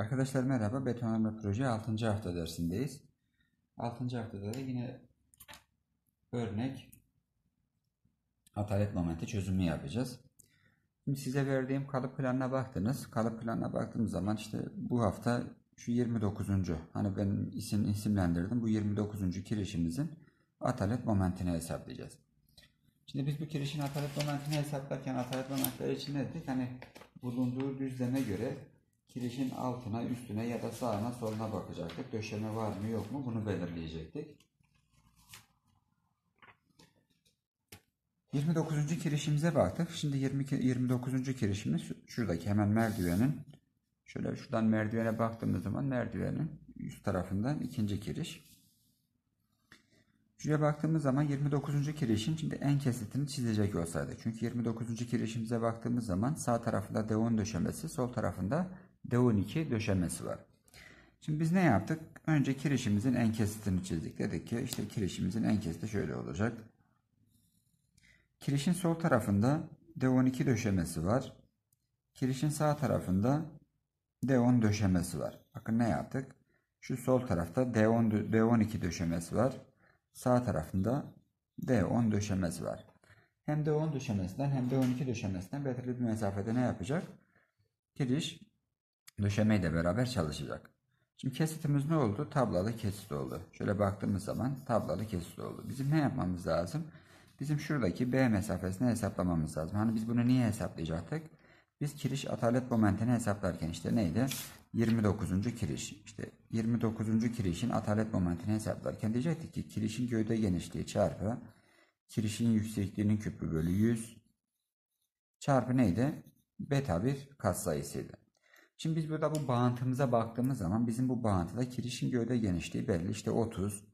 Arkadaşlar merhaba. Betonarme proje 6. hafta dersindeyiz. 6. haftada da yine örnek atalet momenti çözümü yapacağız. Şimdi size verdiğim kalıp planına baktınız. Kalıp planına baktığımız zaman işte bu hafta şu 29. Hani ben isim isimlendirdim. Bu 29. kirişimizin atalet momentini hesaplayacağız. Şimdi biz bu kirişin atalet momentini hesaplarken atalet momentleri için ne dedik? Hani bulunduğu düzleme göre kirişin altına, üstüne ya da sağına soluna bakacaktık. Döşeme var mı yok mu bunu belirleyecektik. 29. kirişimize baktık. Şimdi 20, 29. kirişimiz şuradaki hemen merdivenin şöyle şuradan merdivene baktığımız zaman merdivenin üst tarafından ikinci kiriş. Şuraya baktığımız zaman 29. kirişin şimdi en kesitini çizecek olsaydı. Çünkü 29. kirişimize baktığımız zaman sağ tarafında deon döşemesi, sol tarafında D12 döşemesi var. Şimdi biz ne yaptık? Önce kirişimizin en kesitini çizdik. Dedik ki işte kirişimizin en kesiti şöyle olacak. Kirişin sol tarafında D12 döşemesi var. Kirişin sağ tarafında D10 döşemesi var. Bakın ne yaptık? Şu sol tarafta D10, D12 döşemesi var. Sağ tarafında D10 döşemesi var. Hem D10 döşemesinden hem D12 döşemesinden belirli bir mesafede ne yapacak? Kiriş döşemeyle beraber çalışacak. Şimdi kesitimiz ne oldu? Tablalı kesit oldu. Şöyle baktığımız zaman tablalı kesit oldu. Bizim ne yapmamız lazım? Bizim şuradaki B mesafesini hesaplamamız lazım. Hani biz bunu niye hesaplayacaktık? Biz kiriş atalet momentini hesaplarken işte neydi? 29. kiriş. İşte 29. kirişin atalet momentini hesaplarken diyecektik ki kirişin gövde genişliği çarpı kirişin yüksekliğinin küpü bölü 100 çarpı neydi? Beta bir katsayısıydı. Şimdi biz burada bu bağıntımıza baktığımız zaman bizim bu bağıntıda kirişin gövde genişliği belli. İşte 30.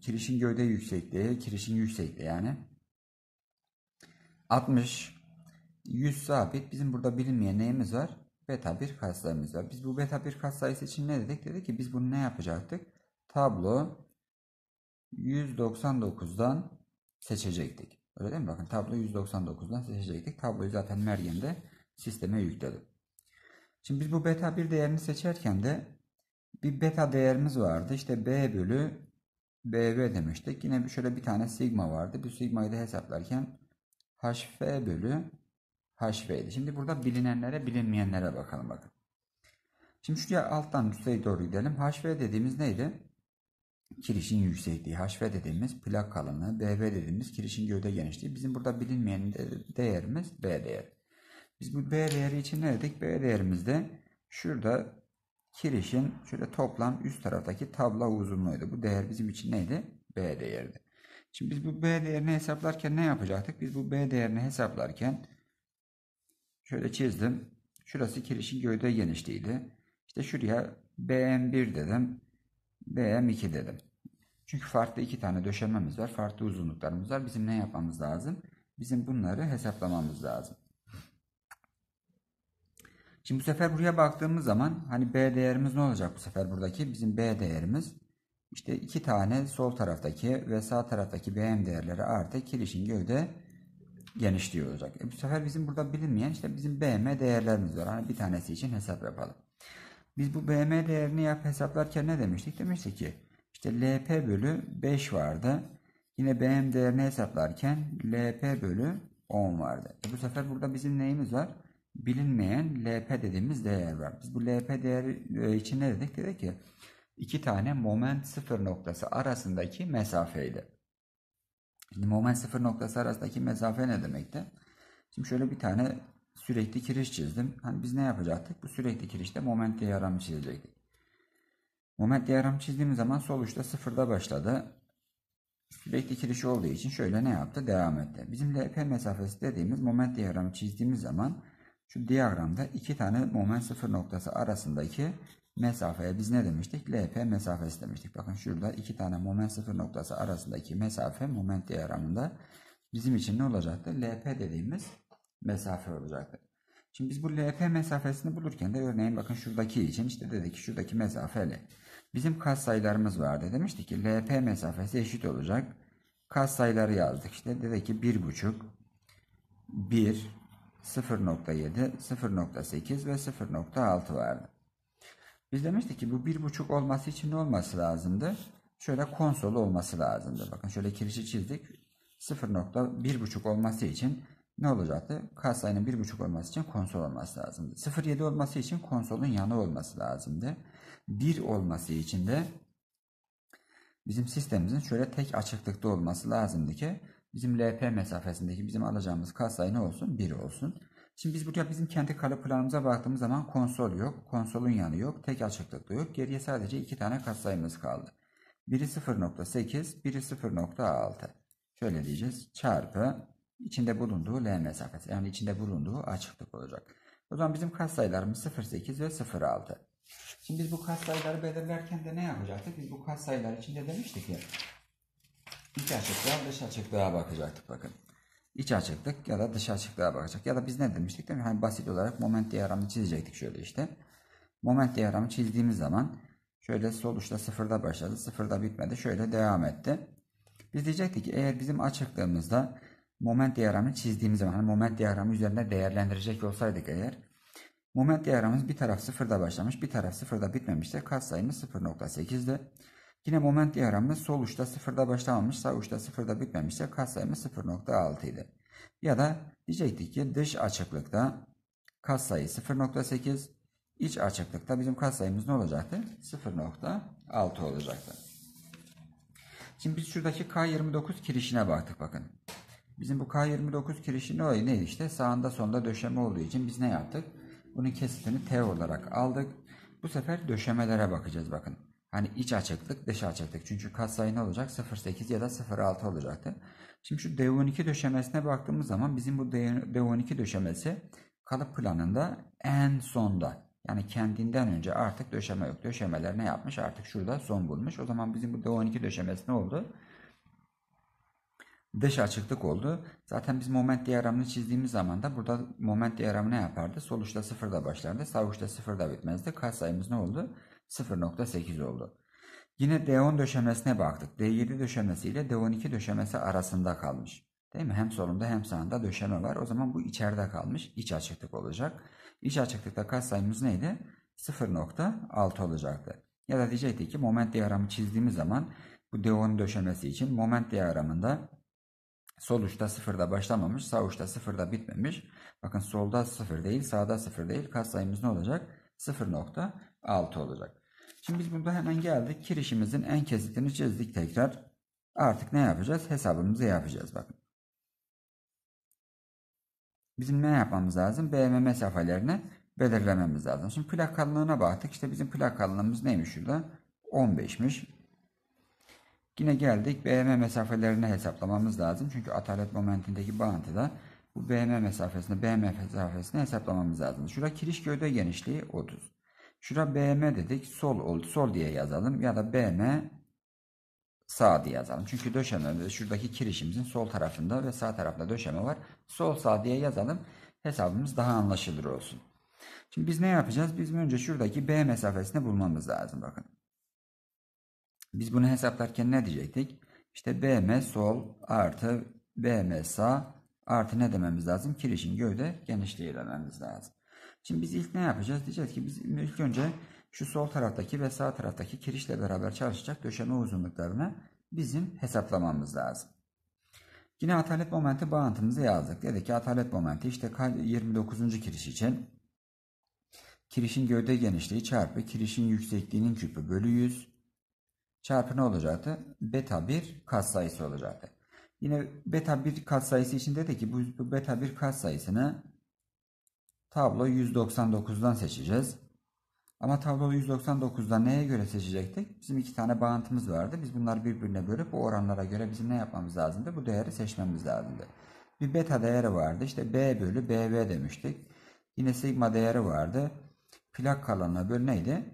Kirişin gövde yüksekliği, kirişin yüksekliği yani. 60. 100 sabit. Bizim burada bilinmeyen neyimiz var? Beta 1 katsayımız var. Biz bu beta 1 katsayısı için ne dedik? Dedi ki biz bunu ne yapacaktık? Tablo 199'dan seçecektik. Öyle değil mi? Bakın tablo 199'dan seçecektik. Tabloyu zaten mergemde sisteme yükledim. Şimdi biz bu beta 1 değerini seçerken de bir beta değerimiz vardı. İşte B bölü BB demiştik. Yine şöyle bir tane sigma vardı. Bu sigmayı da hesaplarken HF bölü HV'ydi. Şimdi burada bilinenlere bilinmeyenlere bakalım bakın. Şimdi şuraya alttan üste doğru gidelim. HV dediğimiz neydi? Kirişin yüksekliği. HV dediğimiz plak kalınlığı. BB dediğimiz kirişin gövde genişliği. Bizim burada bilinmeyen değerimiz B değeri. Biz bu B değeri için ne dedik? B değerimizde şurada kirişin şöyle toplam üst taraftaki tabla uzunluğuydu. Bu değer bizim için neydi? B değerdi. Şimdi biz bu B değerini hesaplarken ne yapacaktık? Biz bu B değerini hesaplarken şöyle çizdim. Şurası kirişin gövde genişliğiydi. İşte şuraya BM1 dedim. BM2 dedim. Çünkü farklı iki tane döşememiz var. Farklı uzunluklarımız var. Bizim ne yapmamız lazım? Bizim bunları hesaplamamız lazım. Şimdi bu sefer buraya baktığımız zaman hani B değerimiz ne olacak bu sefer buradaki? Bizim B değerimiz işte iki tane sol taraftaki ve sağ taraftaki BM değerleri artı kirişin gövde genişliği olacak. E bu sefer bizim burada bilinmeyen işte bizim BM değerlerimiz var. Hani bir tanesi için hesap yapalım. Biz bu BM değerini yap hesaplarken ne demiştik? Demiştik ki işte LP bölü 5 vardı. Yine BM değerini hesaplarken LP bölü 10 vardı. E bu sefer burada bizim neyimiz var? bilinmeyen LP dediğimiz değer var. Biz bu LP değeri e, için ne dedik? dedi ki iki tane moment sıfır noktası arasındaki mesafeydi. Şimdi moment sıfır noktası arasındaki mesafe ne demekti? Şimdi şöyle bir tane sürekli kiriş çizdim. Hani biz ne yapacaktık? Bu sürekli kirişte moment diyagramı çizecektik. Moment diyagramı çizdiğimiz zaman sol uçta sıfırda başladı. Sürekli kiriş olduğu için şöyle ne yaptı? Devam etti. Bizim LP mesafesi dediğimiz moment diyagramı çizdiğimiz zaman şu diagramda iki tane moment sıfır noktası arasındaki mesafeye biz ne demiştik? LP mesafesi demiştik. Bakın şurada iki tane moment sıfır noktası arasındaki mesafe moment diyagramında bizim için ne olacaktı? LP dediğimiz mesafe olacaktı. Şimdi biz bu LP mesafesini bulurken de örneğin bakın şuradaki için işte dedik ki şuradaki mesafeli. Bizim kas sayılarımız vardı. Demiştik ki LP mesafesi eşit olacak. Kas sayıları yazdık. İşte dedi ki 1,5, 1, 0.7, 0.8 ve 0.6 vardı. Biz demiştik ki bu 1.5 olması için ne olması lazımdı? Şöyle konsol olması lazımdı. Bakın şöyle kirişi çizdik. 0.1.5 olması için ne olacaktı? Kasayının 1.5 olması için konsol olması lazımdı. 0.7 olması için konsolun yanı olması lazımdı. 1 olması için de bizim sistemimizin şöyle tek açıklıkta olması lazımdı ki Bizim LP mesafesindeki bizim alacağımız katsayı ne olsun? 1 olsun. Şimdi biz burada bizim kendi kalıp planımıza baktığımız zaman konsol yok. Konsolun yanı yok. Tek açıklıklı yok. Geriye sadece iki tane katsayımız kaldı. Biri 0.8, biri 0.6. Şöyle diyeceğiz. Çarpı içinde bulunduğu L mesafesi. Yani içinde bulunduğu açıklık olacak. O zaman bizim katsayılarımız 0.8 ve 0.6. Şimdi biz bu katsayıları belirlerken de ne yapacaktık? Biz bu katsayılar içinde demiştik ya İç açıklığa dış açıklığa bakacaktık bakın. İç açıklık ya da dış açıklığa bakacak. Ya da biz ne demiştik değil mi? Hani basit olarak moment diyagramı çizecektik şöyle işte. Moment diyagramı çizdiğimiz zaman şöyle sol uçta sıfırda başladı. Sıfırda bitmedi. Şöyle devam etti. Biz diyecektik ki eğer bizim açıklığımızda moment diyagramını çizdiğimiz zaman hani moment diyagramı üzerinde değerlendirecek olsaydık eğer moment diyagramımız bir taraf sıfırda başlamış bir taraf sıfırda bitmemiştir. sayımız 0.8'di. Yine moment diyagramımız sol uçta sıfırda başlamamış, sağ uçta sıfırda bitmemişse katsayımız 0.6 idi. Ya da diyecektik ki dış açıklıkta katsayı 0.8, iç açıklıkta bizim katsayımız ne olacaktı? 0.6 olacaktı. Şimdi biz şuradaki K29 kirişine baktık bakın. Bizim bu K29 kirişi ne oluyor? Neydi işte? Sağında sonda döşeme olduğu için biz ne yaptık? Bunun kesitini T olarak aldık. Bu sefer döşemelere bakacağız bakın. Hani iç açıklık dış açıklık. Çünkü katsayı ne olacak? 0.8 ya da 0.6 olacaktı. Şimdi şu D12 döşemesine baktığımız zaman bizim bu D12 döşemesi kalıp planında en sonda. Yani kendinden önce artık döşeme yok. Döşemeler ne yapmış? Artık şurada son bulmuş. O zaman bizim bu D12 döşemesi ne oldu? Dış açıklık oldu. Zaten biz moment diyagramını çizdiğimiz zaman da burada moment diyagramı ne yapardı? Sol uçta sıfırda başlardı. sağ uçta sıfırda bitmezdi. Katsayımız ne oldu? 0.8 oldu. Yine D10 döşemesine baktık. D7 döşemesi ile D12 döşemesi arasında kalmış. Değil mi? Hem solunda hem sağında döşeme var. O zaman bu içeride kalmış. İç açıklık olacak. İç açıklıkta kaç sayımız neydi? 0.6 olacaktı. Ya da diyecektik ki moment diyagramı çizdiğimiz zaman bu D10 döşemesi için moment diyagramında sol uçta sıfırda başlamamış, sağ uçta sıfırda bitmemiş. Bakın solda sıfır değil, sağda sıfır değil. Katsayımız ne olacak? 0.6 olacak. Şimdi biz burada hemen geldik. Kirişimizin en kesitini çizdik tekrar. Artık ne yapacağız? Hesabımızı yapacağız. Bakın. Bizim ne yapmamız lazım? BM mesafelerini belirlememiz lazım. Şimdi plak kalınlığına baktık. İşte bizim plak kalınlığımız neymiş şurada? 15'miş. Yine geldik. BM mesafelerini hesaplamamız lazım. Çünkü atalet momentindeki bağıntıda bu BM mesafesini, BM mesafesini hesaplamamız lazım. Şurada kiriş gövde genişliği 30. Şura BM dedik. Sol oldu. Sol diye yazalım. Ya da BM sağ diye yazalım. Çünkü döşememizde şuradaki kirişimizin sol tarafında ve sağ tarafında döşeme var. Sol sağ diye yazalım. Hesabımız daha anlaşılır olsun. Şimdi biz ne yapacağız? Biz önce şuradaki B mesafesini bulmamız lazım. Bakın. Biz bunu hesaplarken ne diyecektik? İşte BM sol artı BM sağ artı ne dememiz lazım? Kirişin gövde genişliği dememiz lazım. Şimdi biz ilk ne yapacağız? Diyeceğiz ki biz ilk önce şu sol taraftaki ve sağ taraftaki kirişle beraber çalışacak döşeme uzunluklarını bizim hesaplamamız lazım. Yine atalet momenti bağıntımızı yazdık. Dedik ki atalet momenti işte 29. kiriş için kirişin gövde genişliği çarpı kirişin yüksekliğinin küpü bölü 100 çarpı ne olacaktı? Beta 1 katsayısı olacaktı. Yine beta 1 katsayısı için dedi ki bu beta 1 katsayısını Tablo 199'dan seçeceğiz. Ama tablo 199'dan neye göre seçecektik? Bizim iki tane bağıntımız vardı. Biz bunları birbirine bölüp bu oranlara göre bizim ne yapmamız lazımdı? Bu değeri seçmemiz lazımdı. Bir beta değeri vardı. İşte B bölü BB demiştik. Yine sigma değeri vardı. Plak kalınlığı bölü neydi?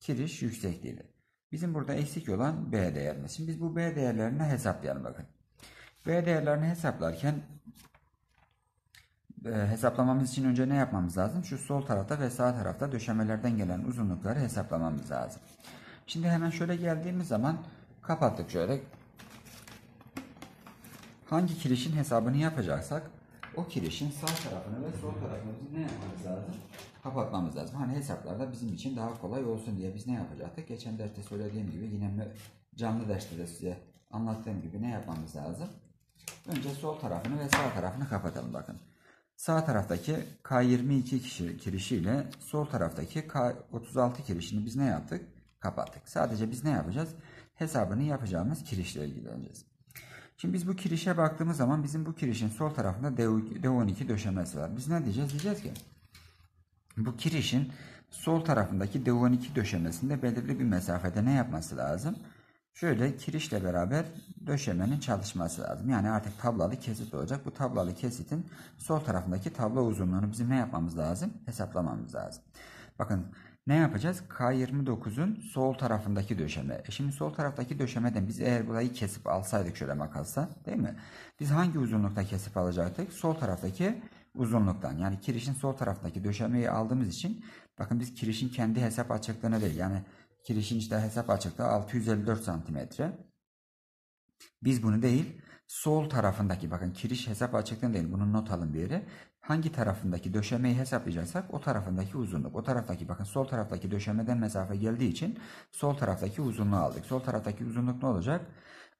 Kiriş yüksekliğiydi. Bizim burada eksik olan B değerimiz. Şimdi biz bu B değerlerini hesaplayalım bakın. B değerlerini hesaplarken ee, hesaplamamız için önce ne yapmamız lazım? Şu sol tarafta ve sağ tarafta döşemelerden gelen uzunlukları hesaplamamız lazım. Şimdi hemen şöyle geldiğimiz zaman kapattık şöyle. Hangi kirişin hesabını yapacaksak o kirişin sağ tarafını ve sol tarafını ne yapmamız lazım? Kapatmamız lazım. Hani hesaplarda bizim için daha kolay olsun diye biz ne yapacaktık? Geçen derste söylediğim gibi yine canlı derste de size anlattığım gibi ne yapmamız lazım? Önce sol tarafını ve sağ tarafını kapatalım bakın. Sağ taraftaki K22 kişi kirişiyle sol taraftaki K36 kirişini biz ne yaptık? Kapattık. Sadece biz ne yapacağız? Hesabını yapacağımız kirişle ilgileneceğiz. Şimdi biz bu kirişe baktığımız zaman bizim bu kirişin sol tarafında D12 döşemesi var. Biz ne diyeceğiz? Diyeceğiz ki bu kirişin sol tarafındaki D12 döşemesinde belirli bir mesafede ne yapması lazım? Şöyle kirişle beraber döşemenin çalışması lazım. Yani artık tablalı kesit olacak. Bu tablalı kesitin sol tarafındaki tablo uzunluğunu bizim ne yapmamız lazım? Hesaplamamız lazım. Bakın ne yapacağız? K29'un sol tarafındaki döşeme. E şimdi sol taraftaki döşemeden biz eğer burayı kesip alsaydık şöyle makasla değil mi? Biz hangi uzunlukta kesip alacaktık? Sol taraftaki uzunluktan. Yani kirişin sol taraftaki döşemeyi aldığımız için bakın biz kirişin kendi hesap açıklığını değil yani Kirişin de hesap açıklığı 654 santimetre. Biz bunu değil sol tarafındaki bakın kiriş hesap açıklığını değil bunu not alın bir yere. Hangi tarafındaki döşemeyi hesaplayacaksak o tarafındaki uzunluk. O taraftaki bakın sol taraftaki döşemeden mesafe geldiği için sol taraftaki uzunluğu aldık. Sol taraftaki uzunluk ne olacak?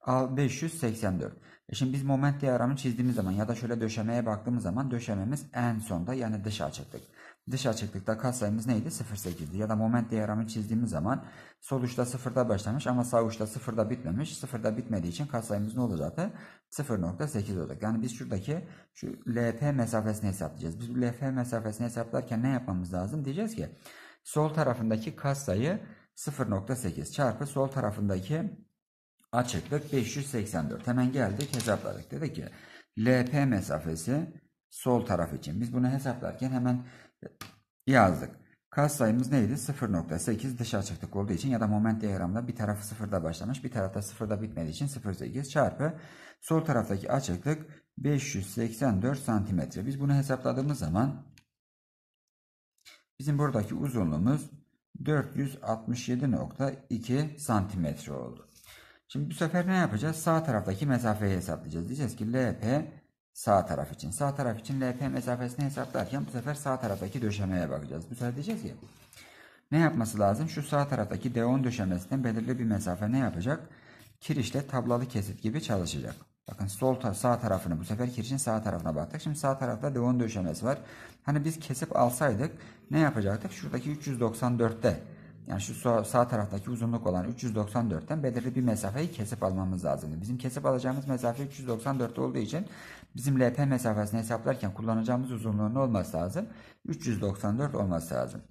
584. E şimdi biz moment diyagramını çizdiğimiz zaman ya da şöyle döşemeye baktığımız zaman döşememiz en sonda yani dış açıklık. Dış açıklıkta katsayımız neydi? 0.8'di. Ya da moment diyagramı çizdiğimiz zaman sol uçta 0'da başlamış ama sağ uçta 0'da bitmemiş. 0'da bitmediği için katsayımız ne olacaktı? 0.8 olacak. Yani biz şuradaki şu LP mesafesini hesaplayacağız. Biz bu LP mesafesini hesaplarken ne yapmamız lazım? Diyeceğiz ki sol tarafındaki katsayı 0.8 çarpı sol tarafındaki açıklık 584. Hemen geldik hesapladık. Dedi ki LP mesafesi sol taraf için. Biz bunu hesaplarken hemen yazdık. Kas sayımız neydi? 0.8 dışa açıklık olduğu için ya da moment diyagramında bir tarafı sıfırda başlamış bir tarafta sıfırda bitmediği için 0.8 çarpı sol taraftaki açıklık 584 santimetre. Biz bunu hesapladığımız zaman bizim buradaki uzunluğumuz 467.2 santimetre oldu. Şimdi bu sefer ne yapacağız? Sağ taraftaki mesafeyi hesaplayacağız. Diyeceğiz ki LP sağ taraf için. Sağ taraf için LP mesafesini hesaplarken bu sefer sağ taraftaki döşemeye bakacağız. Bu sefer diyeceğiz ki ne yapması lazım? Şu sağ taraftaki D10 döşemesinden belirli bir mesafe ne yapacak? Kirişle tablalı kesit gibi çalışacak. Bakın sol ta sağ tarafını bu sefer kirişin sağ tarafına baktık. Şimdi sağ tarafta D10 döşemesi var. Hani biz kesip alsaydık ne yapacaktık? Şuradaki 394'te yani şu sağ, sağ taraftaki uzunluk olan 394'ten belirli bir mesafeyi kesip almamız lazım. Bizim kesip alacağımız mesafe 394 olduğu için Bizim LP mesafesini hesaplarken kullanacağımız uzunluğun olması lazım? 394 olması lazım.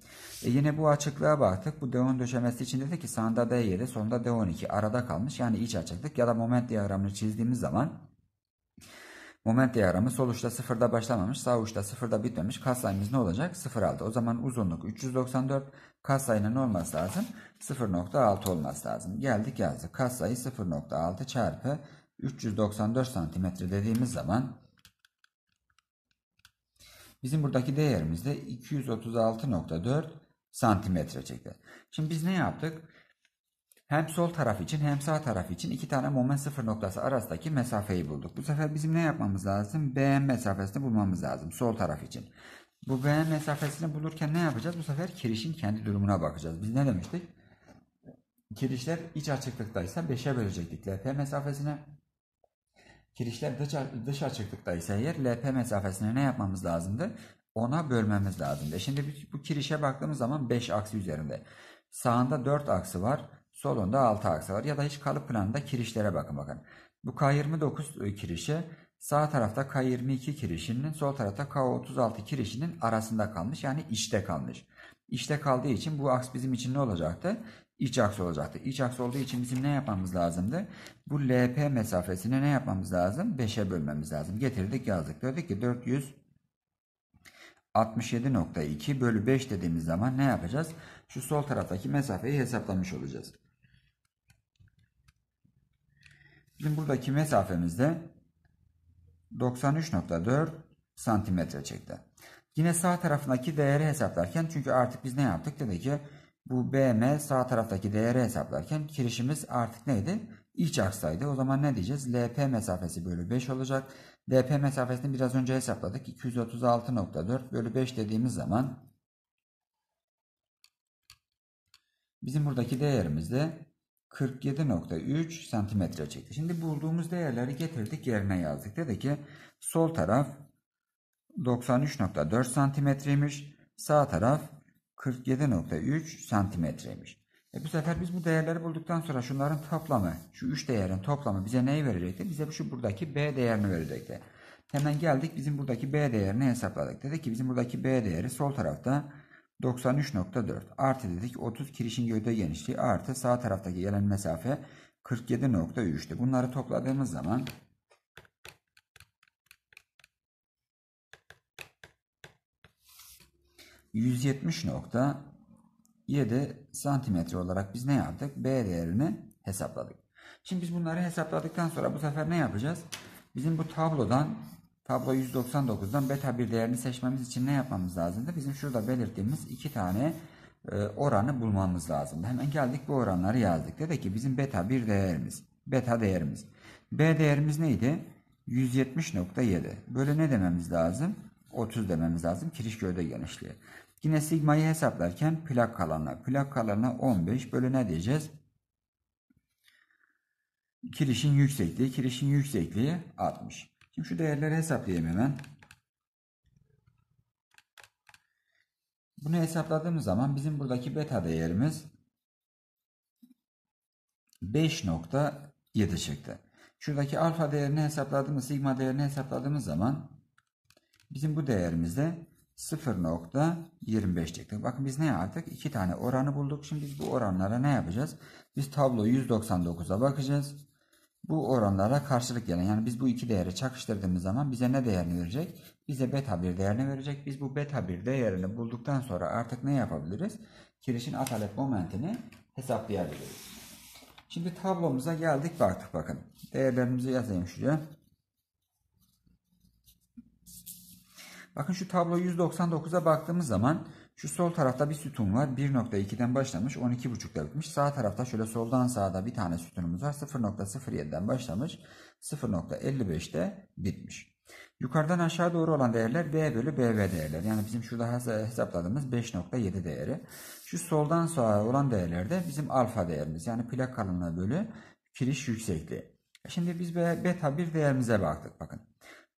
E yine bu açıklığa baktık. Bu D10 döşemesi için dedi ki sağında D7, sonda D12 arada kalmış. Yani iç açıklık ya da moment diyagramını çizdiğimiz zaman Moment diyagramı sol uçta sıfırda başlamamış, sağ uçta sıfırda bitmemiş. Kas sayımız ne olacak? 0.6. O zaman uzunluk 394, kas sayının olması lazım? 0.6 olması lazım. Geldik yazdık. Kas sayı 0.6 çarpı 394 santimetre dediğimiz zaman bizim buradaki değerimiz de 236.4 santimetre çeker. Şimdi biz ne yaptık? Hem sol taraf için hem sağ taraf için iki tane moment sıfır noktası arasındaki mesafeyi bulduk. Bu sefer bizim ne yapmamız lazım? BM mesafesini bulmamız lazım sol taraf için. Bu BM mesafesini bulurken ne yapacağız? Bu sefer kirişin kendi durumuna bakacağız. Biz ne demiştik? Kirişler iç açıklıktaysa 5'e bölecektik LP mesafesine. Kirişler dış, dış açıklıkta ise eğer LP mesafesini ne yapmamız lazımdı? Ona bölmemiz lazımdı. Şimdi bu kirişe baktığımız zaman 5 aksi üzerinde. Sağında 4 aksı var. Solunda 6 aksi var. Ya da hiç kalıp planında kirişlere bakın bakın. Bu K29 e, kirişi sağ tarafta K22 kirişinin sol tarafta K36 kirişinin arasında kalmış. Yani içte kalmış. İşte kaldığı için bu aks bizim için ne olacaktı? iç aks olacaktı. İç aks olduğu için bizim ne yapmamız lazımdı? Bu LP mesafesini ne yapmamız lazım? 5'e bölmemiz lazım. Getirdik yazdık. Dedik ki 467.2 bölü 5 dediğimiz zaman ne yapacağız? Şu sol taraftaki mesafeyi hesaplamış olacağız. Bizim buradaki mesafemizde 93.4 santimetre çekti. Yine sağ tarafındaki değeri hesaplarken çünkü artık biz ne yaptık? Dedi ki bu BM sağ taraftaki değeri hesaplarken kirişimiz artık neydi? İç aksaydı. O zaman ne diyeceğiz? LP mesafesi bölü 5 olacak. DP mesafesini biraz önce hesapladık. 236.4 bölü 5 dediğimiz zaman bizim buradaki değerimiz de 47.3 santimetre çıktı. Şimdi bulduğumuz değerleri getirdik yerine yazdık. Dedi ki sol taraf 93.4 santimetreymiş. Sağ taraf 47.3 santimetreymiş. E bu sefer biz bu değerleri bulduktan sonra şunların toplamı, şu 3 değerin toplamı bize neyi verecekti? Bize şu buradaki B değerini verecekti. Hemen geldik bizim buradaki B değerini hesapladık. Dedik ki bizim buradaki B değeri sol tarafta 93.4 artı dedik 30 kirişin gövde genişliği artı sağ taraftaki gelen mesafe 47.3'tü. Bunları topladığımız zaman 170.7 santimetre olarak biz ne yaptık? B değerini hesapladık. Şimdi biz bunları hesapladıktan sonra bu sefer ne yapacağız? Bizim bu tablodan tablo 199'dan beta 1 değerini seçmemiz için ne yapmamız lazımdı? Bizim şurada belirttiğimiz iki tane e, oranı bulmamız lazım. Hemen geldik bu oranları yazdık. Dedi ki bizim beta 1 değerimiz, beta değerimiz. B değerimiz neydi? 170.7. Böyle ne dememiz lazım? 30 dememiz lazım Kirişköy'de genişliği. Yine sigmayı hesaplarken plak alanına plak alanına 15 bölü ne diyeceğiz? Kirişin yüksekliği, kirişin yüksekliği 60. Şimdi şu değerleri hesaplayayım hemen. Bunu hesapladığımız zaman bizim buradaki beta değerimiz 5.7 çıktı. Şuradaki alfa değerini hesapladığımız, sigma değerini hesapladığımız zaman bizim bu değerimizde 0.25 çıktı. Bakın biz ne yaptık? İki tane oranı bulduk. Şimdi biz bu oranlara ne yapacağız? Biz tablo 199'a bakacağız. Bu oranlara karşılık gelen yani biz bu iki değeri çakıştırdığımız zaman bize ne değerini verecek? Bize beta 1 değerini verecek. Biz bu beta 1 değerini bulduktan sonra artık ne yapabiliriz? Kirişin atalet momentini hesaplayabiliriz. Şimdi tablomuza geldik baktık bakın. Değerlerimizi yazayım şuraya. Bakın şu tablo 199'a baktığımız zaman şu sol tarafta bir sütun var. 1.2'den başlamış 12.5'da bitmiş. Sağ tarafta şöyle soldan sağda bir tane sütunumuz var. 0.07'den başlamış 0.55'te bitmiş. Yukarıdan aşağı doğru olan değerler B bölü BV değerler. Yani bizim şurada hesapladığımız 5.7 değeri. Şu soldan sağa olan değerler de bizim alfa değerimiz. Yani plak kalınlığı bölü kiriş yüksekliği. Şimdi biz beta bir değerimize baktık. Bakın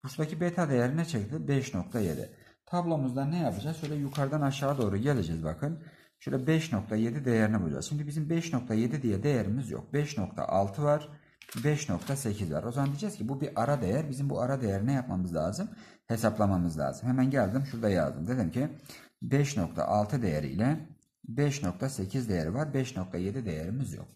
Kısmaki beta değeri ne çekti? 5.7. Tablomuzda ne yapacağız? Şöyle yukarıdan aşağı doğru geleceğiz bakın. Şöyle 5.7 değerini bulacağız. Şimdi bizim 5.7 diye değerimiz yok. 5.6 var. 5.8 var. O zaman diyeceğiz ki bu bir ara değer. Bizim bu ara değer ne yapmamız lazım? Hesaplamamız lazım. Hemen geldim şurada yazdım. Dedim ki 5.6 değeri ile 5.8 değeri var. 5.7 değerimiz yok.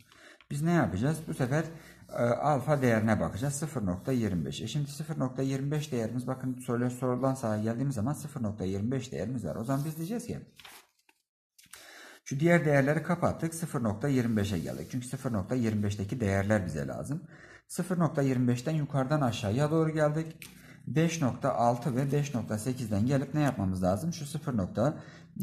Biz ne yapacağız? Bu sefer ee, alfa değerine bakacağız. 0.25. E şimdi 0.25 değerimiz bakın soruya sorulan sahaya geldiğimiz zaman 0.25 değerimiz var. O zaman biz diyeceğiz ki şu diğer değerleri kapattık 0.25'e geldik. Çünkü 0.25'teki değerler bize lazım. 0.25'ten yukarıdan aşağıya doğru geldik. 5.6 ve 5.8'den gelip ne yapmamız lazım? Şu 0.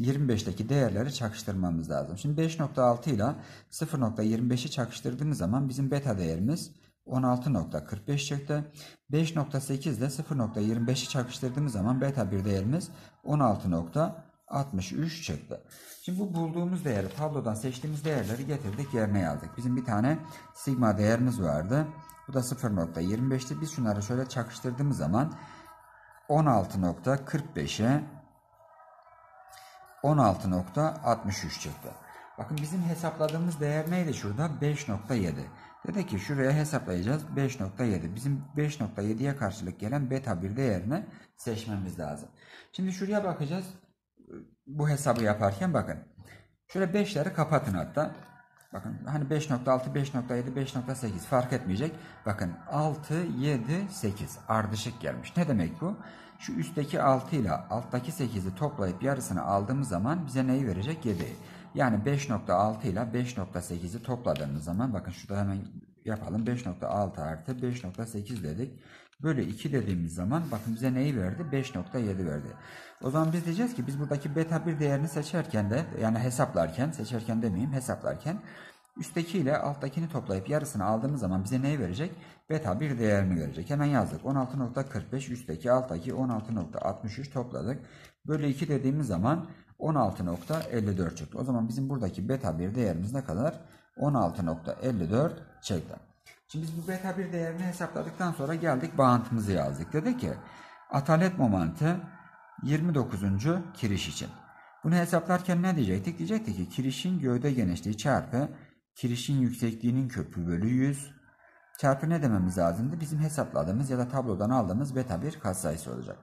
25'teki değerleri çakıştırmamız lazım. Şimdi 5.6 ile 0.25'i çakıştırdığımız zaman bizim beta değerimiz 16.45 çıktı. 5.8 ile 0.25'i çakıştırdığımız zaman beta bir değerimiz 16.63 çıktı. Şimdi bu bulduğumuz değeri tablodan seçtiğimiz değerleri getirdik yerine yazdık. Bizim bir tane sigma değerimiz vardı. Bu da 0.25'ti. Biz şunları şöyle çakıştırdığımız zaman 16.45'e 16.63 çıktı. Bakın bizim hesapladığımız değer neydi şurada? 5.7. Dedi ki şuraya hesaplayacağız 5.7. Bizim 5.7'ye karşılık gelen beta 1 değerini seçmemiz lazım. Şimdi şuraya bakacağız. Bu hesabı yaparken bakın. Şöyle 5'leri kapatın hatta. Bakın hani 5.6, 5.7, 5.8 fark etmeyecek. Bakın 6, 7, 8 ardışık gelmiş. Ne demek bu? Şu üstteki 6 ile alttaki 8'i toplayıp yarısını aldığımız zaman bize neyi verecek? 7'yi. Yani 5.6 ile 5.8'i topladığımız zaman bakın şurada hemen yapalım. 5.6 artı 5.8 dedik. Böyle 2 dediğimiz zaman bakın bize neyi verdi? 5.7 verdi. O zaman biz diyeceğiz ki biz buradaki beta 1 değerini seçerken de yani hesaplarken seçerken demeyeyim hesaplarken üstteki ile alttakini toplayıp yarısını aldığımız zaman bize neyi verecek? Beta 1 değerini verecek. Hemen yazdık. 16.45 üstteki alttaki 16.63 topladık. Böyle 2 dediğimiz zaman 16.54 çıktı. O zaman bizim buradaki beta 1 değerimiz ne kadar? 16.54 çıktı. Şimdi biz bu beta 1 değerini hesapladıktan sonra geldik bağıntımızı yazdık. Dedi ki atalet momenti 29. kiriş için. Bunu hesaplarken ne diyecektik? Diyecektik ki kirişin gövde genişliği çarpı kirişin yüksekliğinin köpüğü bölü 100 çarpı ne dememiz lazımdı? Bizim hesapladığımız ya da tablodan aldığımız beta 1 katsayısı olacak.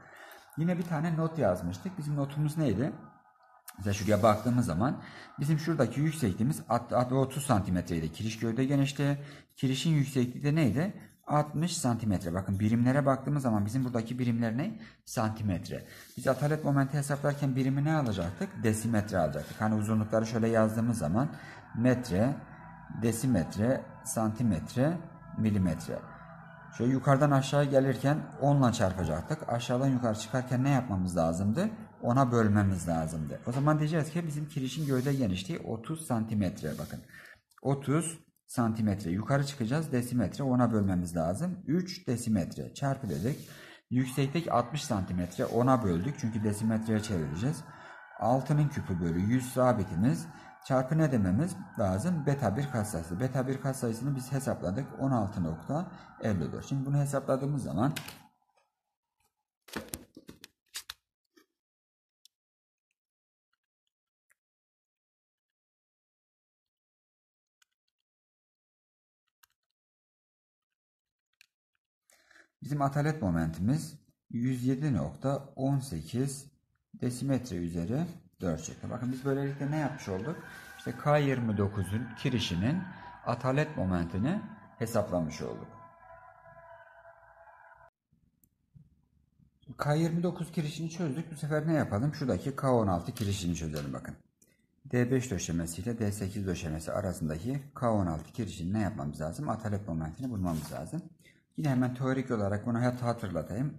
Yine bir tane not yazmıştık. Bizim notumuz neydi? Mesela şuraya baktığımız zaman bizim şuradaki yüksekliğimiz 30 santimetreydi. Kiriş gövde genişliği. Kirişin yüksekliği de neydi? 60 santimetre. Bakın birimlere baktığımız zaman bizim buradaki birimler ne? Santimetre. Biz atalet momenti hesaplarken birimi ne alacaktık? Desimetre alacaktık. Hani uzunlukları şöyle yazdığımız zaman metre, desimetre, santimetre, milimetre. Şöyle yukarıdan aşağı gelirken 10 ile çarpacaktık. Aşağıdan yukarı çıkarken ne yapmamız lazımdı? Ona bölmemiz lazımdı. O zaman diyeceğiz ki bizim kirişin gövde genişliği 30 santimetre bakın. 30 santimetre yukarı çıkacağız. Desimetre Ona bölmemiz lazım. 3 desimetre çarpı dedik. Yükseklik 60 santimetre Ona böldük. Çünkü desimetreye çevireceğiz. 6'nın küpü bölü 100 sabitimiz. Çarpı ne dememiz lazım? Beta 1 katsayısı. Beta 1 katsayısını biz hesapladık. 16.54. Şimdi bunu hesapladığımız zaman Bizim atalet momentimiz 107.18 desimetre üzeri 4 şeklinde. Bakın biz böylelikle ne yapmış olduk? İşte K29'un kirişinin atalet momentini hesaplamış olduk. K29 kirişini çözdük. Bu sefer ne yapalım? Şuradaki K16 kirişini çözelim bakın. D5 döşemesi ile D8 döşemesi arasındaki K16 kirişini ne yapmamız lazım? Atalet momentini bulmamız lazım. Yine hemen teorik olarak bunu hatırlatayım.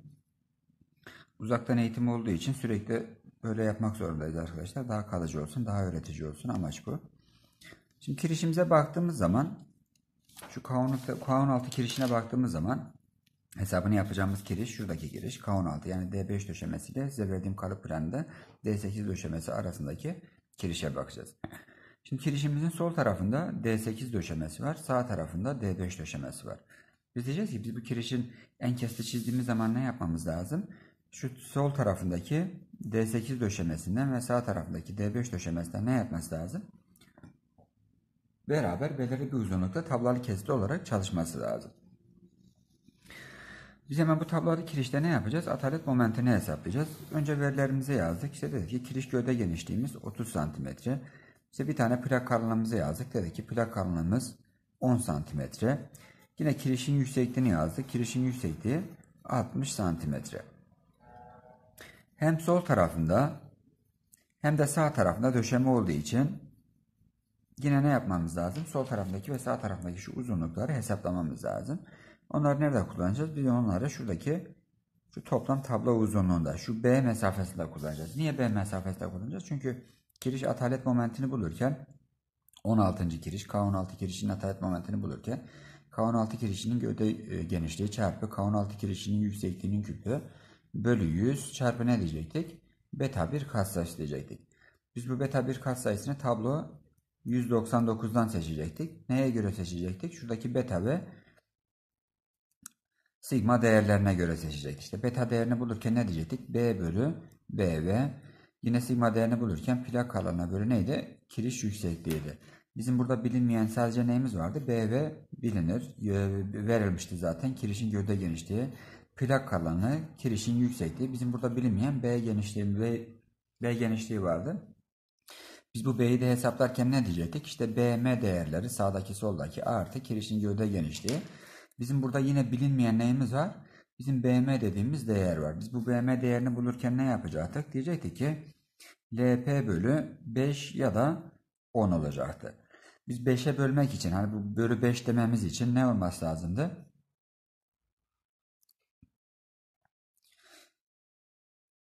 Uzaktan eğitim olduğu için sürekli böyle yapmak zorundayız arkadaşlar. Daha kalıcı olsun, daha öğretici olsun amaç bu. Şimdi kirişimize baktığımız zaman şu K16, 6 kirişine baktığımız zaman hesabını yapacağımız kiriş şuradaki giriş K16 yani D5 döşemesi ile size verdiğim kalıp rende D8 döşemesi arasındaki kirişe bakacağız. Şimdi kirişimizin sol tarafında D8 döşemesi var. Sağ tarafında D5 döşemesi var. Biz diyeceğiz ki biz bu kirişin en kesti çizdiğimiz zaman ne yapmamız lazım? Şu sol tarafındaki D8 döşemesinden ve sağ tarafındaki D5 döşemesinden ne yapması lazım? Beraber belirli bir uzunlukta tablalı kesti olarak çalışması lazım. Biz hemen bu tablalı kirişte ne yapacağız? Atalet momentini hesaplayacağız. Önce verilerimizi yazdık. İşte dedik ki kiriş gövde genişliğimiz 30 cm. İşte bir tane plak kalınlığımızı yazdık. Dedik ki plak kalınlığımız 10 cm. Yine kirişin yüksekliğini yazdık. Kirişin yüksekliği 60 santimetre. Hem sol tarafında hem de sağ tarafında döşeme olduğu için yine ne yapmamız lazım? Sol tarafındaki ve sağ tarafındaki şu uzunlukları hesaplamamız lazım. Onları nerede kullanacağız? Biz onları şuradaki şu toplam tablo uzunluğunda şu B mesafesinde kullanacağız. Niye B mesafesinde kullanacağız? Çünkü kiriş atalet momentini bulurken 16. kiriş K16 kirişin atalet momentini bulurken K16 kirişinin gövde e, genişliği çarpı K16 kirişinin yüksekliğinin küpü bölü 100 çarpı ne diyecektik? Beta 1 katsayısı diyecektik. Biz bu beta 1 katsayısını tablo 199'dan seçecektik. Neye göre seçecektik? Şuradaki beta ve sigma değerlerine göre seçecektik. İşte beta değerini bulurken ne diyecektik? B bölü B ve yine sigma değerini bulurken plak alanına bölü neydi? Kiriş yüksekliğiydi. Bizim burada bilinmeyen sadece neyimiz vardı? BV bilinir. Ee, verilmişti zaten. Kirişin gövde genişliği, plak alanı, kirişin yüksekliği. Bizim burada bilinmeyen B genişliği, B, B genişliği vardı. Biz bu B'yi de hesaplarken ne diyecektik? İşte BM değerleri sağdaki soldaki artı kirişin gövde genişliği. Bizim burada yine bilinmeyen neyimiz var? Bizim BM dediğimiz değer var. Biz bu BM değerini bulurken ne yapacaktık? Diyecektik ki LP bölü 5 ya da 10 olacaktı. Biz 5'e bölmek için hani bu bölü 5 dememiz için ne olması lazımdı?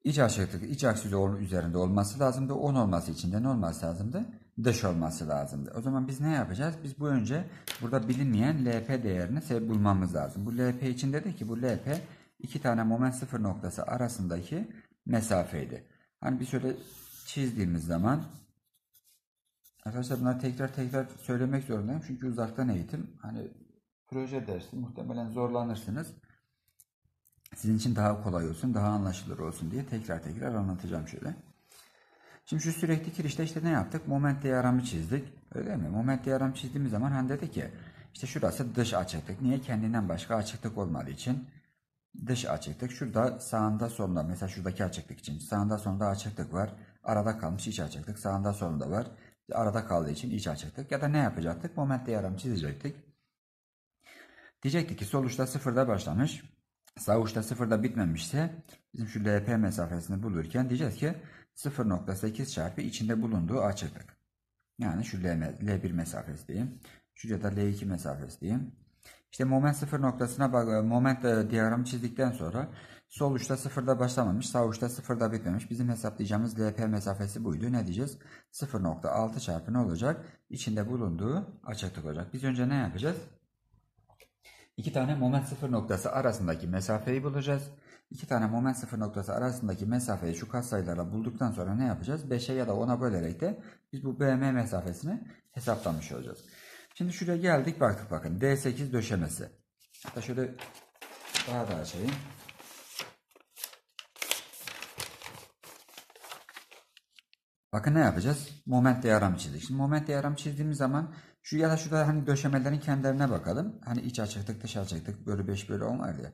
İç açıklık, iç aksüz üzerinde olması lazımdı. 10 olması için de ne olması lazımdı? Dış olması lazımdı. O zaman biz ne yapacağız? Biz bu önce burada bilinmeyen LP değerini bulmamız lazım. Bu LP için dedi ki bu LP iki tane moment sıfır noktası arasındaki mesafeydi. Hani bir şöyle çizdiğimiz zaman Arkadaşlar bunları tekrar tekrar söylemek zorundayım. Çünkü uzaktan eğitim. Hani proje dersi muhtemelen zorlanırsınız. Sizin için daha kolay olsun, daha anlaşılır olsun diye tekrar tekrar anlatacağım şöyle. Şimdi şu sürekli kirişte işte ne yaptık? Moment diyaramı çizdik. Öyle mi? Moment diyaramı çizdiğimiz zaman hani dedi ki işte şurası dış açıklık. Niye? Kendinden başka açıklık olmadığı için dış açıklık. Şurada sağında solunda mesela şuradaki açıklık için sağında solunda açıklık var. Arada kalmış iç açıklık. Sağında solunda var arada kaldığı için iç açacaktık ya da ne yapacaktık? Moment diyagramı çizecektik. Diyecektik ki sol uçta sıfırda başlamış. Sağ uçta sıfırda bitmemişse bizim şu LP mesafesini bulurken diyeceğiz ki 0.8 çarpı içinde bulunduğu açıklık. Yani şu L, L1 mesafesi diyeyim. Şurada L2 mesafesi diyeyim. İşte moment sıfır noktasına bak, e, moment e, diyagramı çizdikten sonra Sol uçta sıfırda başlamamış, sağ uçta sıfırda bitmemiş. Bizim hesaplayacağımız LP mesafesi buydu. Ne diyeceğiz? 0.6 çarpı ne olacak? İçinde bulunduğu açıklık olacak. Biz önce ne yapacağız? İki tane moment sıfır noktası arasındaki mesafeyi bulacağız. İki tane moment sıfır noktası arasındaki mesafeyi şu katsayılarla bulduktan sonra ne yapacağız? 5'e ya da 10'a bölerek de biz bu BM mesafesini hesaplamış olacağız. Şimdi şuraya geldik baktık bakın. D8 döşemesi. Hatta şöyle daha da açayım. Bakın ne yapacağız? Moment diyagramı çizdik. Şimdi moment diyagramı çizdiğimiz zaman şu ya da şurada hani döşemelerin kendilerine bakalım. Hani iç açıklık dış açıklık Böyle 5 böyle 10 var ya.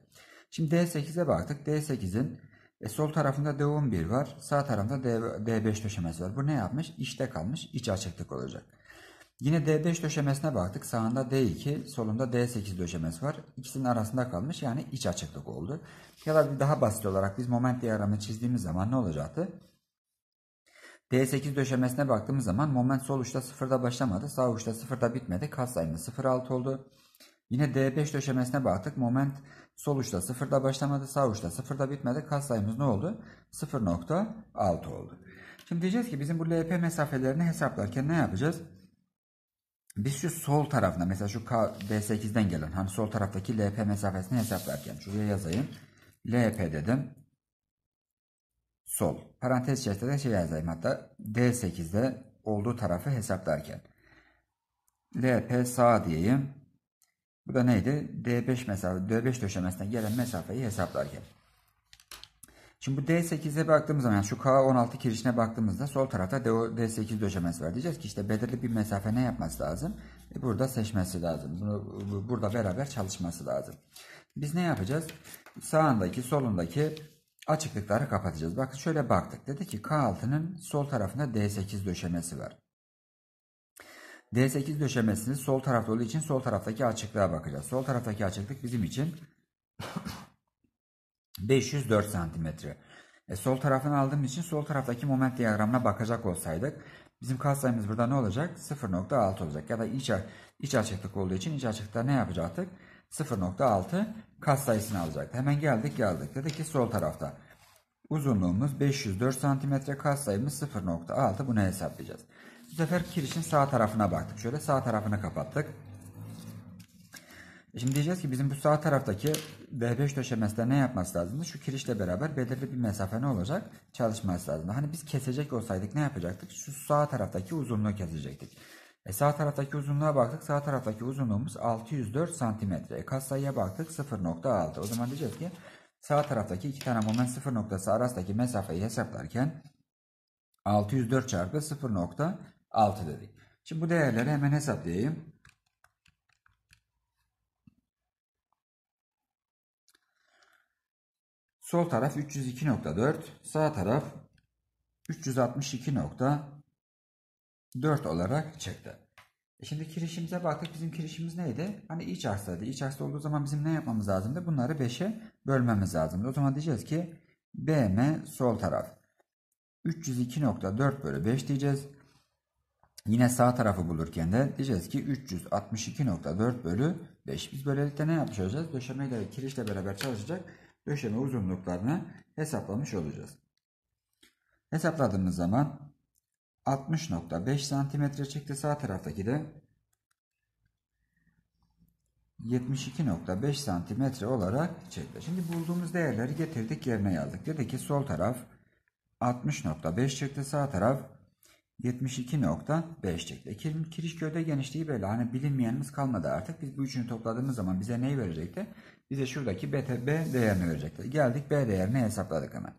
Şimdi D8'e baktık. D8'in e, sol tarafında D11 var. Sağ tarafında D, D5 döşemesi var. Bu ne yapmış? İçte kalmış. iç açıklık olacak. Yine D5 döşemesine baktık. Sağında D2, solunda D8 döşemesi var. İkisinin arasında kalmış yani iç açıklık oldu. Ya da daha basit olarak biz moment diyagramı çizdiğimiz zaman ne olacaktı? d 8 döşemesine baktığımız zaman moment sol uçta sıfırda başlamadı. Sağ uçta sıfırda bitmedi. Kas sayımız 0.6 oldu. Yine D5 döşemesine baktık. Moment sol uçta sıfırda başlamadı. Sağ uçta sıfırda bitmedi. Kas sayımız ne oldu? 0.6 oldu. Şimdi diyeceğiz ki bizim bu LP mesafelerini hesaplarken ne yapacağız? Biz şu sol tarafına mesela şu d 8den gelen hani sol taraftaki LP mesafesini hesaplarken şuraya yazayım. LP dedim. Sol parantez içerisinde şey yazayım hatta D8'de olduğu tarafı hesaplarken. LP sağ diyeyim. Bu da neydi? D5 mesafe, D5 döşemesinden gelen mesafeyi hesaplarken. Şimdi bu D8'e baktığımız zaman yani şu K16 kirişine baktığımızda sol tarafta D8 döşemesi var. Diyeceğiz ki işte belirli bir mesafe ne yapması lazım? E burada seçmesi lazım. Bunu burada beraber çalışması lazım. Biz ne yapacağız? Sağındaki, solundaki açıklıkları kapatacağız. Bakın şöyle baktık. Dedi ki K6'nın sol tarafında D8 döşemesi var. D8 döşemesini sol tarafta olduğu için sol taraftaki açıklığa bakacağız. Sol taraftaki açıklık bizim için 504 santimetre. E, sol tarafını aldığım için sol taraftaki moment diyagramına bakacak olsaydık bizim kas sayımız burada ne olacak? 0.6 olacak ya da iç, iç açıklık olduğu için iç açıklıkta ne yapacaktık? 0.6 kat sayısını alacaktı. Hemen geldik geldik. Dedi ki sol tarafta uzunluğumuz 504 cm kat sayımız 0.6 bunu hesaplayacağız. Bu sefer kirişin sağ tarafına baktık. Şöyle sağ tarafını kapattık. Şimdi diyeceğiz ki bizim bu sağ taraftaki D5 döşemesinde ne yapması lazımdı? Şu kirişle beraber belirli bir mesafe ne olacak? Çalışması lazımdı. Hani biz kesecek olsaydık ne yapacaktık? Şu sağ taraftaki uzunluğu kesecektik. E sağ taraftaki uzunluğa baktık. Sağ taraftaki uzunluğumuz 604 santimetre. E kas baktık 0.6. O zaman diyeceğiz ki sağ taraftaki iki tane moment sıfır noktası arasındaki mesafeyi hesaplarken 604 çarpı 0.6 dedik. Şimdi bu değerleri hemen hesaplayayım. Sol taraf 302.4, sağ taraf 362. 4 olarak çıktı. E şimdi kirişimize baktık. Bizim kirişimiz neydi? Hani iç arsaydı. İç arsa olduğu zaman bizim ne yapmamız lazımdı? Bunları 5'e bölmemiz lazımdı. O zaman diyeceğiz ki BM sol taraf. 302.4 bölü 5 diyeceğiz. Yine sağ tarafı bulurken de diyeceğiz ki 362.4 bölü 5. Biz böylelikle ne yapmış olacağız? Döşemeyle kirişle beraber çalışacak döşeme uzunluklarını hesaplamış olacağız. Hesapladığımız zaman 60.5 santimetre çıktı. Sağ taraftaki de 72.5 santimetre olarak çıktı. Şimdi bulduğumuz değerleri getirdik yerine yazdık. Dedi ki sol taraf 60.5 çıktı. Sağ taraf 72.5 çıktı. E, kiriş gövde genişliği böyle. Hani bilinmeyenimiz kalmadı artık. Biz bu üçünü topladığımız zaman bize neyi verecekti? Bize şuradaki BTB değerini verecekti. Geldik B değerini hesapladık hemen.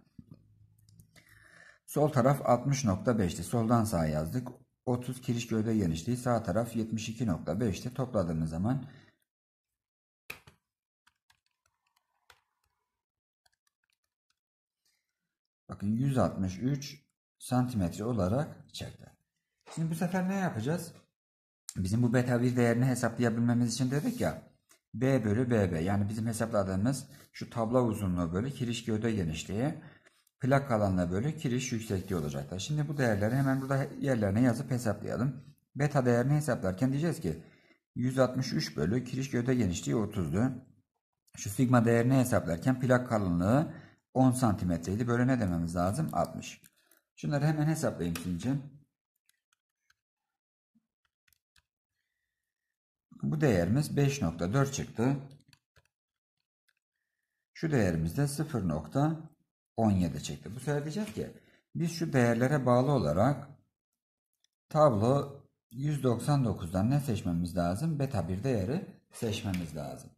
Sol taraf 60.5'ti. Soldan sağa yazdık. 30 kiriş gövde genişliği. Sağ taraf 72.5'ti. Topladığımız zaman Bakın 163 santimetre olarak çıktı. Şimdi bu sefer ne yapacağız? Bizim bu beta 1 değerini hesaplayabilmemiz için dedik ya. B bölü BB yani bizim hesapladığımız şu tablo uzunluğu bölü kiriş gövde genişliği plak alanına bölü kiriş yüksekliği olacaktır. Şimdi bu değerleri hemen burada yerlerine yazıp hesaplayalım. Beta değerini hesaplarken diyeceğiz ki 163 bölü kiriş gövde genişliği 30'du. Şu sigma değerini hesaplarken plak kalınlığı 10 santimetreydi. Böyle ne dememiz lazım? 60. Şunları hemen hesaplayayım şimdi. Bu değerimiz 5.4 çıktı. Şu değerimiz de 0. 17 çekti. Bu sefer diyeceğiz ki biz şu değerlere bağlı olarak tablo 199'dan ne seçmemiz lazım? Beta 1 değeri seçmemiz lazım.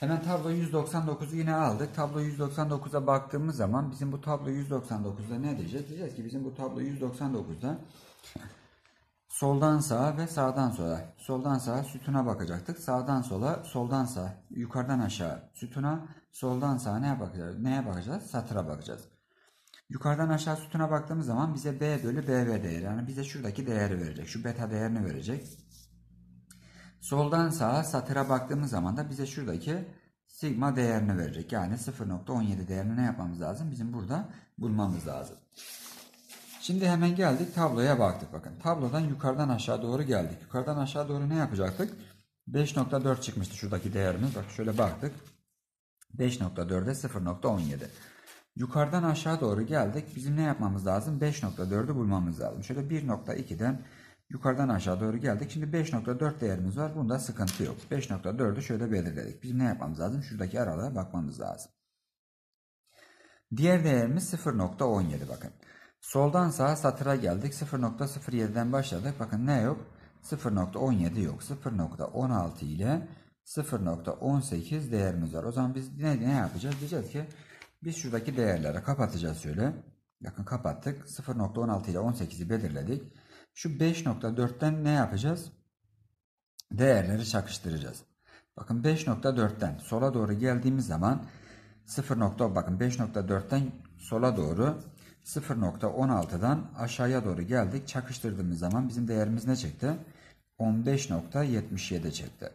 Hemen tablo 199'u yine aldık. Tablo 199'a baktığımız zaman bizim bu tablo 199'da ne diyeceğiz? Diyeceğiz ki bizim bu tablo 199'da Soldan sağa ve sağdan sola. Soldan sağa sütuna bakacaktık. Sağdan sola, soldan sağa, yukarıdan aşağı sütuna, soldan sağa neye bakacağız? Neye bakacağız? Satıra bakacağız. Yukarıdan aşağı sütuna baktığımız zaman bize B bölü BV değeri. Yani bize şuradaki değeri verecek. Şu beta değerini verecek. Soldan sağa satıra baktığımız zaman da bize şuradaki sigma değerini verecek. Yani 0.17 değerini ne yapmamız lazım? Bizim burada bulmamız lazım. Şimdi hemen geldik tabloya baktık. Bakın tablodan yukarıdan aşağı doğru geldik. Yukarıdan aşağı doğru ne yapacaktık? 5.4 çıkmıştı şuradaki değerimiz. Bak şöyle baktık. 5.4'e 0.17. Yukarıdan aşağı doğru geldik. Bizim ne yapmamız lazım? 5.4'ü bulmamız lazım. Şöyle 1.2'den yukarıdan aşağı doğru geldik. Şimdi 5.4 değerimiz var. Bunda sıkıntı yok. 5.4'ü şöyle belirledik. Bizim ne yapmamız lazım? Şuradaki aralığa bakmamız lazım. Diğer değerimiz 0.17 bakın. Soldan sağa satıra geldik. 0.07'den başladık. Bakın ne yok? 0.17 yok. 0.16 ile 0.18 değerimiz var. O zaman biz ne, ne yapacağız? Diyeceğiz ki biz şuradaki değerleri kapatacağız şöyle. Bakın kapattık. 0.16 ile 18'i belirledik. Şu 5.4'ten ne yapacağız? Değerleri çakıştıracağız. Bakın 5.4'ten sola doğru geldiğimiz zaman 0. bakın 5.4'ten sola doğru 0.16'dan aşağıya doğru geldik. Çakıştırdığımız zaman bizim değerimiz ne çekti? 15.77 çekti.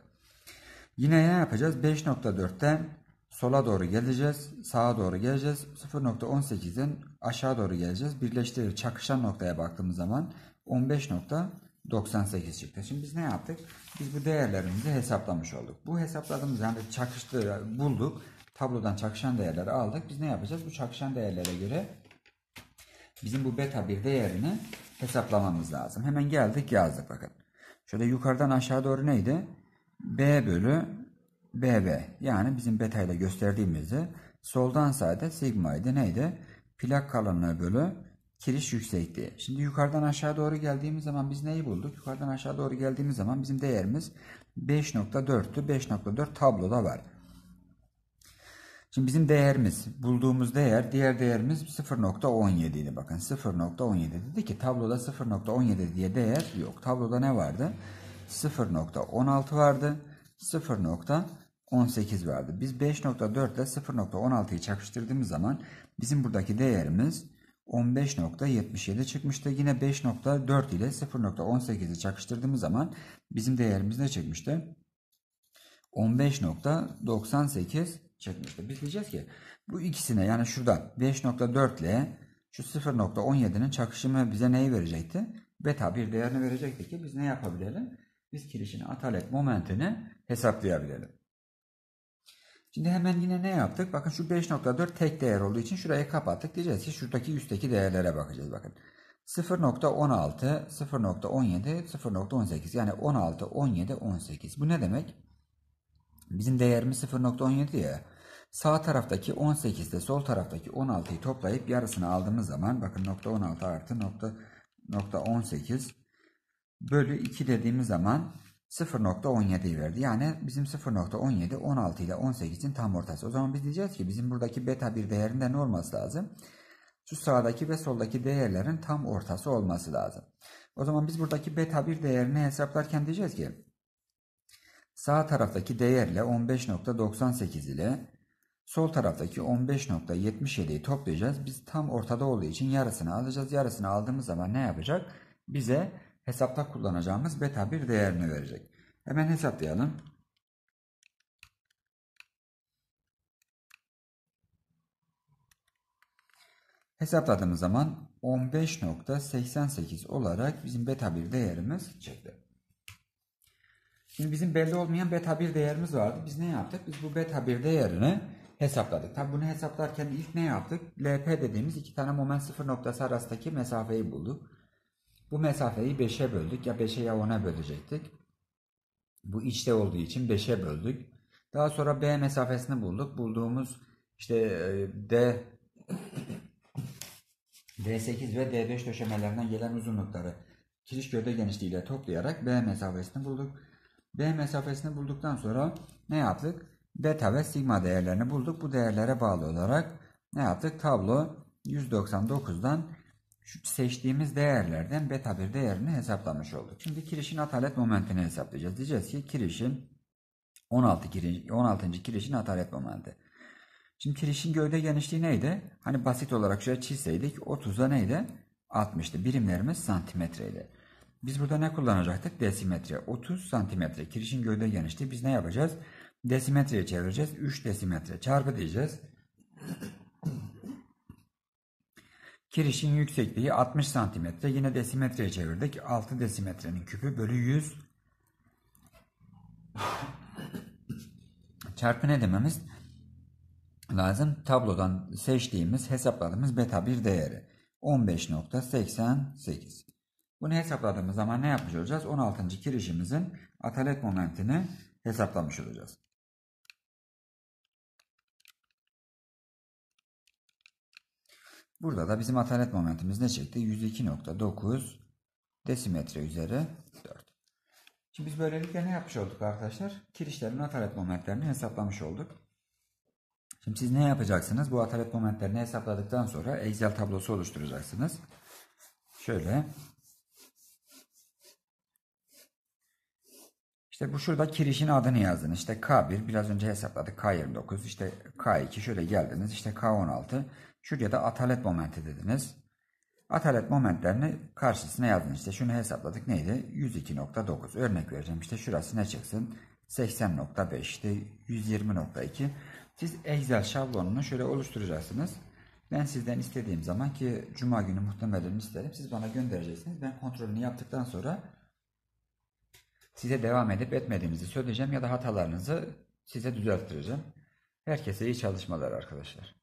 Yine ne yapacağız? 5.4'ten sola doğru geleceğiz. Sağa doğru geleceğiz. 0.18'den aşağı doğru geleceğiz. Birleştirir çakışan noktaya baktığımız zaman 15.98 çıktı. Şimdi biz ne yaptık? Biz bu değerlerimizi hesaplamış olduk. Bu hesapladığımız yani çakıştı bulduk. Tablodan çakışan değerleri aldık. Biz ne yapacağız? Bu çakışan değerlere göre bizim bu beta 1 değerini hesaplamamız lazım. Hemen geldik yazdık bakın. Şöyle yukarıdan aşağı doğru neydi? B bölü BB. Yani bizim beta ile gösterdiğimizde soldan sağda sigmaydı. Neydi? Plak kalınlığı bölü kiriş yüksekliği. Şimdi yukarıdan aşağı doğru geldiğimiz zaman biz neyi bulduk? Yukarıdan aşağı doğru geldiğimiz zaman bizim değerimiz 5.4'tü. 5.4 tabloda var. Şimdi bizim değerimiz, bulduğumuz değer, diğer değerimiz 0.17 idi. Bakın 0.17 dedi ki tabloda 0.17 diye değer yok. Tabloda ne vardı? 0.16 vardı, 0.18 vardı. Biz 5.4 ile 0.16'yı çakıştırdığımız zaman bizim buradaki değerimiz 15.77 çıkmıştı. Yine 5.4 ile 0.18'i çakıştırdığımız zaman bizim değerimiz ne çıkmıştı? 15.98 çekmiştir. Biz diyeceğiz ki bu ikisine yani şurada 5.4 ile şu 0.17'nin çakışımı bize neyi verecekti? Beta bir değerini verecekti ki biz ne yapabilelim? Biz kirişin atalet momentini hesaplayabilelim. Şimdi hemen yine ne yaptık? Bakın şu 5.4 tek değer olduğu için şurayı kapattık. Diyeceğiz ki şuradaki üstteki değerlere bakacağız. Bakın 0.16, 0.17, 0.18 yani 16, 17, 18. Bu ne demek? Bizim değerimiz 0.17 ya. Sağ taraftaki 18 ile sol taraftaki 16'yı toplayıp yarısını aldığımız zaman bakın nokta 16 artı nokta, nokta 18 bölü 2 dediğimiz zaman 0.17'yi verdi. Yani bizim 0.17 16 ile 18'in tam ortası. O zaman biz diyeceğiz ki bizim buradaki beta bir değerinde ne olması lazım? Şu sağdaki ve soldaki değerlerin tam ortası olması lazım. O zaman biz buradaki beta bir değerini hesaplarken diyeceğiz ki sağ taraftaki değerle 15.98 ile sol taraftaki 15.77'yi toplayacağız. Biz tam ortada olduğu için yarısını alacağız. Yarısını aldığımız zaman ne yapacak? Bize hesapta kullanacağımız beta bir değerini verecek. Hemen hesaplayalım. Hesapladığımız zaman 15.88 olarak bizim beta bir değerimiz çıktı. Şimdi bizim belli olmayan beta 1 değerimiz vardı. Biz ne yaptık? Biz bu beta 1 değerini hesapladık. Tabi bunu hesaplarken ilk ne yaptık? LP dediğimiz iki tane moment sıfır noktası arasındaki mesafeyi bulduk. Bu mesafeyi 5'e böldük. Ya 5'e ya 10'a bölecektik. Bu içte olduğu için 5'e böldük. Daha sonra B mesafesini bulduk. Bulduğumuz işte e, D D8 ve D5 döşemelerinden gelen uzunlukları kiriş gövde genişliğiyle toplayarak B mesafesini bulduk. B mesafesini bulduktan sonra ne yaptık? Beta ve sigma değerlerini bulduk. Bu değerlere bağlı olarak ne yaptık? Tablo 199'dan seçtiğimiz değerlerden beta bir değerini hesaplamış olduk. Şimdi kirişin atalet momentini hesaplayacağız. Diyeceğiz ki kirişin 16. Kiriş, 16. kirişin atalet momenti. Şimdi kirişin gövde genişliği neydi? Hani basit olarak şöyle çizseydik 30'a neydi? 60'tı. Birimlerimiz santimetreydi. Biz burada ne kullanacaktık? Desimetre. 30 santimetre. Kirişin gövde genişliği. Biz ne yapacağız? Desimetreye çevireceğiz. 3 desimetre çarpı diyeceğiz. Kirişin yüksekliği 60 santimetre. Yine desimetreye çevirdik. 6 desimetrenin küpü bölü 100 çarpı ne dememiz lazım? Tablodan seçtiğimiz hesapladığımız beta 1 değeri 15.88 bunu hesapladığımız zaman ne yapmış olacağız? 16. kirişimizin atalet momentini hesaplamış olacağız. Burada da bizim atalet momentimiz ne çekti? 102.9 desimetre üzeri 4. Şimdi biz böylelikle ne yapmış olduk arkadaşlar? Kirişlerin atalet momentlerini hesaplamış olduk. Şimdi siz ne yapacaksınız? Bu atalet momentlerini hesapladıktan sonra Excel tablosu oluşturacaksınız. Şöyle İşte bu şurada kirişin adını yazdın. İşte K1 biraz önce hesapladık K29. İşte K2 şöyle geldiniz. İşte K16. Şuraya da atalet momenti dediniz. Atalet momentlerini karşısına yazdınız. İşte şunu hesapladık neydi? 102.9. Örnek vereceğim İşte şurası ne çıksın? 80.5 işte 120.2. Siz Excel şablonunu şöyle oluşturacaksınız. Ben sizden istediğim zaman ki cuma günü muhtemelen isterim. Siz bana göndereceksiniz. Ben kontrolünü yaptıktan sonra size devam edip etmediğimizi söyleyeceğim ya da hatalarınızı size düzelttireceğim. Herkese iyi çalışmalar arkadaşlar.